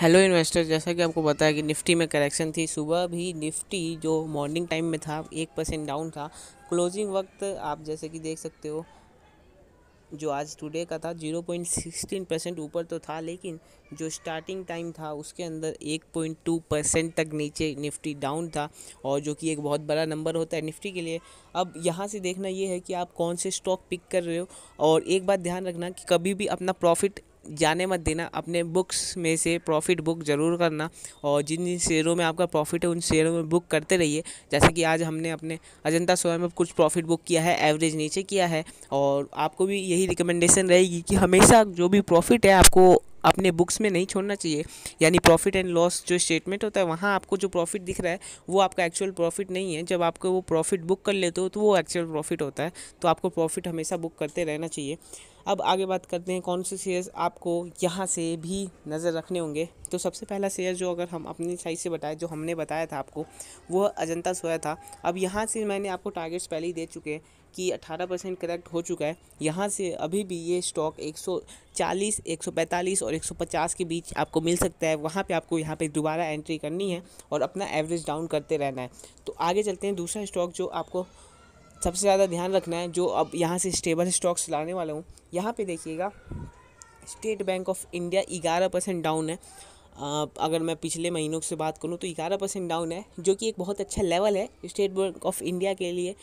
hello investor जैसा कि आपको बताया कि निफ्टी में करेक्शन थी सुबह भी निफ्टी जो मॉर्निंग टाइम में था एक परसेंट डाउन था क्लोजिंग वक्त आप जैसे कि देख सकते हो जो आज टुडे का था जीरो पॉइंट सिक्सटीन परसेंट ऊपर तो था लेकिन जो स्टार्टिंग टाइम था उसके अंदर एक पॉइंट टू परसेंट तक नीचे निफ्टी डाउन था और जो कि एक बहुत बड़ा नंबर होता है निफ्टी के लिए अब यहाँ से देखना ये है कि आप कौन से स्टॉक पिक कर रहे हो और एक बात ध्यान रखना कि कभी भी अपना प्रॉफिट जाने मत देना अपने बुक्स में से प्रॉफिट बुक ज़रूर करना और जिन जिन शेयरों में आपका प्रॉफिट है उन शेयरों में बुक करते रहिए जैसे कि आज हमने अपने अजंता सोया में कुछ प्रॉफिट बुक किया है एवरेज नीचे किया है और आपको भी यही रिकमेंडेशन रहेगी कि हमेशा जो भी प्रॉफिट है आपको अपने बुक्स में नहीं छोड़ना चाहिए यानी प्रॉफिट एंड लॉस जो स्टेटमेंट होता है वहाँ आपको जो प्रॉफिट दिख रहा है वो आपका एक्चुअल प्रॉफिट नहीं है जब आपको वो प्रॉफिट बुक कर लेते हो तो वो एक्चुअल प्रॉफिट होता है तो आपको प्रॉफिट हमेशा बुक करते रहना चाहिए अब आगे बात करते हैं कौन से शेयर्स आपको यहाँ से भी नज़र रखने होंगे तो सबसे पहला शेयर जो अगर हम अपनी साइज से बताए जो हमने बताया था आपको वह अजंता सोया था अब यहाँ से मैंने आपको टारगेट्स पहले ही दे चुके हैं कि 18 परसेंट करेक्ट हो चुका है यहाँ से अभी भी ये स्टॉक 140, 145 और 150 के बीच आपको मिल सकता है वहाँ पे आपको यहाँ पे दोबारा एंट्री करनी है और अपना एवरेज डाउन करते रहना है तो आगे चलते हैं दूसरा स्टॉक जो आपको सबसे ज़्यादा ध्यान रखना है जो अब यहाँ से स्टेबल स्टॉक्स लाने वाला हूँ यहाँ पे देखिएगा स्टेट बैंक ऑफ इंडिया ग्यारह परसेंट डाउन है आ, अगर मैं पिछले महीनों से बात करूँ तो ग्यारह परसेंट डाउन है जो कि एक बहुत अच्छा लेवल है स्टेट बैंक ऑफ इंडिया के लिए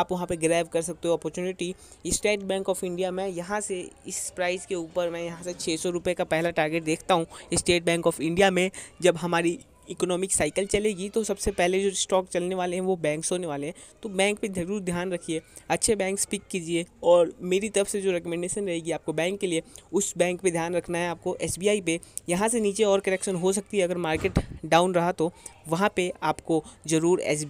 आप वहाँ पे ग्रैब कर सकते हो opportunity State Bank of India में यहाँ से इस प्राइस के ऊपर मैं यहाँ से छः सौ रुपये का पहला टारगेट देखता हूँ स्टेट बैंक ऑफ इंडिया में जब हमारी इकोनॉमिक साइकिल चलेगी तो सबसे पहले जो स्टॉक चलने वाले हैं वो बैंक्स होने वाले हैं तो बैंक पे ज़रूर ध्यान रखिए अच्छे बैंक्स पिक कीजिए और मेरी तरफ से जो रिकमेंडेशन रहेगी आपको बैंक के लिए उस बैंक पे ध्यान रखना है आपको एस बी पे यहाँ से नीचे और करेक्शन हो सकती है अगर मार्केट डाउन रहा तो वहाँ पर आपको ज़रूर एस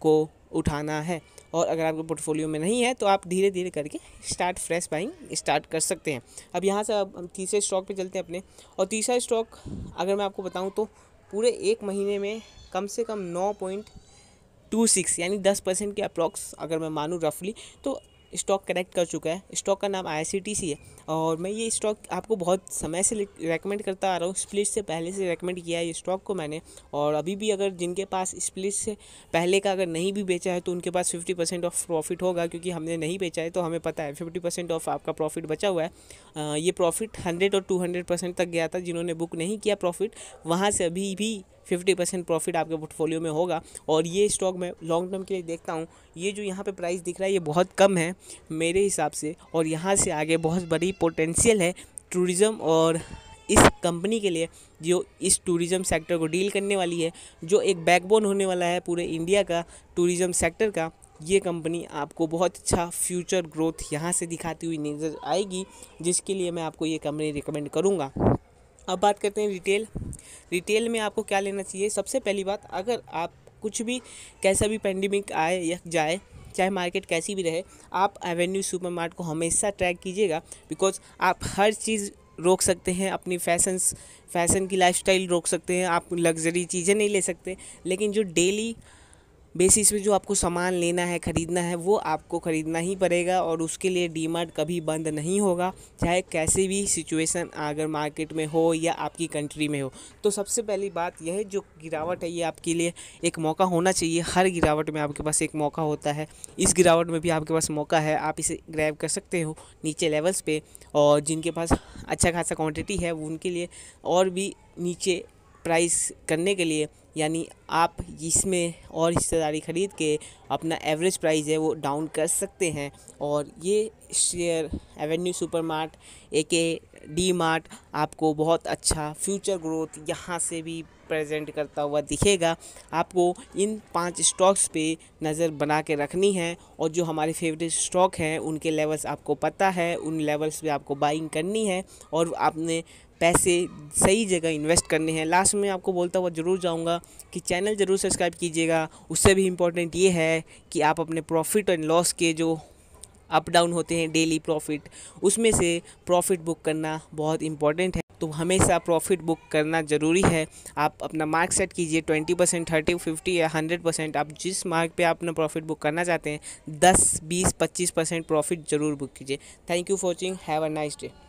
को उठाना है और अगर आपके पोर्टफोलियो में नहीं है तो आप धीरे धीरे करके स्टार्ट फ्रेश बाइंग स्टार्ट कर सकते हैं अब यहाँ से अब हम तीसरे स्टॉक पे चलते हैं अपने और तीसरा स्टॉक अगर मैं आपको बताऊँ तो पूरे एक महीने में कम से कम नौ पॉइंट टू सिक्स यानी दस परसेंट के अप्रॉक्स अगर मैं मानूँ रफली तो स्टॉक कनेक्ट कर चुका है स्टॉक का नाम आई है और मैं ये स्टॉक आपको बहुत समय से रेकमेंड करता आ रहा हूँ स्प्लिट से पहले से रेकमेंड किया है ये स्टॉक को मैंने और अभी भी अगर जिनके पास स्प्लिट से पहले का अगर नहीं भी बेचा है तो उनके पास फिफ्टी परसेंट ऑफ प्रॉफिट होगा क्योंकि हमने नहीं बेचा है तो हमें पता है फिफ्टी परसेंट ऑफ आपका प्रॉफिट बचा हुआ है ये प्रॉफिट हंड्रेड और टू हंड्रेड परसेंट तक गया था जिन्होंने बुक नहीं किया प्रॉफिट वहाँ से अभी भी फिफ्टी परसेंट प्रॉफिट आपके पोर्टफोलियो में होगा और ये स्टॉक मैं लॉन्ग टर्म के लिए देखता हूँ ये जो यहाँ पे प्राइस दिख रहा है ये बहुत कम है मेरे हिसाब से और यहाँ से आगे बहुत बड़ी पोटेंशियल है टूरिज़्म और इस कंपनी के लिए जो इस टूरिज़म सेक्टर को डील करने वाली है जो एक बैकबोन होने वाला है पूरे इंडिया का टूरिज़म सेक्टर का ये कंपनी आपको बहुत अच्छा फ्यूचर ग्रोथ यहाँ से दिखाती हुई नज़र आएगी जिसके लिए मैं आपको ये कंपनी रिकमेंड करूँगा अब बात करते हैं रिटेल रिटेल में आपको क्या लेना चाहिए सबसे पहली बात अगर आप कुछ भी कैसा भी पेंडेमिक आए या जाए चाहे मार्केट कैसी भी रहे आप एवेन्यू सुपरमार्ट को हमेशा ट्रैक कीजिएगा बिकॉज आप हर चीज़ रोक सकते हैं अपनी फैशन फैशन की लाइफस्टाइल रोक सकते हैं आप लग्जरी चीज़ें नहीं ले सकते लेकिन जो डेली बेसिस पे जो आपको सामान लेना है ख़रीदना है वो आपको ख़रीदना ही पड़ेगा और उसके लिए डी कभी बंद नहीं होगा चाहे कैसे भी सिचुएशन अगर मार्केट में हो या आपकी कंट्री में हो तो सबसे पहली बात यह जो गिरावट है ये आपके लिए एक मौका होना चाहिए हर गिरावट में आपके पास एक मौका होता है इस गिरावट में भी आपके पास मौका है आप इसे ग्रैब कर सकते हो नीचे लेवल्स पर और जिनके पास अच्छा खासा क्वान्टिटी है उनके लिए और भी नीचे प्राइस करने के लिए यानी आप इसमें और हिस्सेदारी ख़रीद के अपना एवरेज प्राइस है वो डाउन कर सकते हैं और ये share Avenue Super Mart aka D mart आपको बहुत अच्छा फ्यूचर ग्रोथ यहाँ से भी प्रेजेंट करता हुआ दिखेगा आपको इन पांच स्टॉक्स पे नज़र बना के रखनी है और जो हमारे फेवरेट स्टॉक हैं उनके लेवल्स आपको पता है उन लेवल्स पे आपको बाइंग करनी है और आपने पैसे सही जगह इन्वेस्ट करने हैं लास्ट में आपको बोलता हुआ ज़रूर जाऊँगा कि चैनल ज़रूर सब्सक्राइब कीजिएगा उससे भी इम्पोर्टेंट ये है कि आप अपने प्रॉफिट एंड लॉस के जो अप डाउन होते हैं डेली प्रॉफिट उसमें से प्रॉफिट बुक करना बहुत इम्पॉर्टेंट है तो हमेशा प्रॉफिट बुक करना ज़रूरी है आप अपना मार्क सेट कीजिए ट्वेंटी परसेंट थर्टी फिफ्टी या हंड्रेड परसेंट आप जिस मार्क पे आप अपना प्रॉफिट बुक करना चाहते हैं दस बीस पच्चीस परसेंट प्रॉफिट ज़रूर बुक कीजिए thank you for watching have a nice day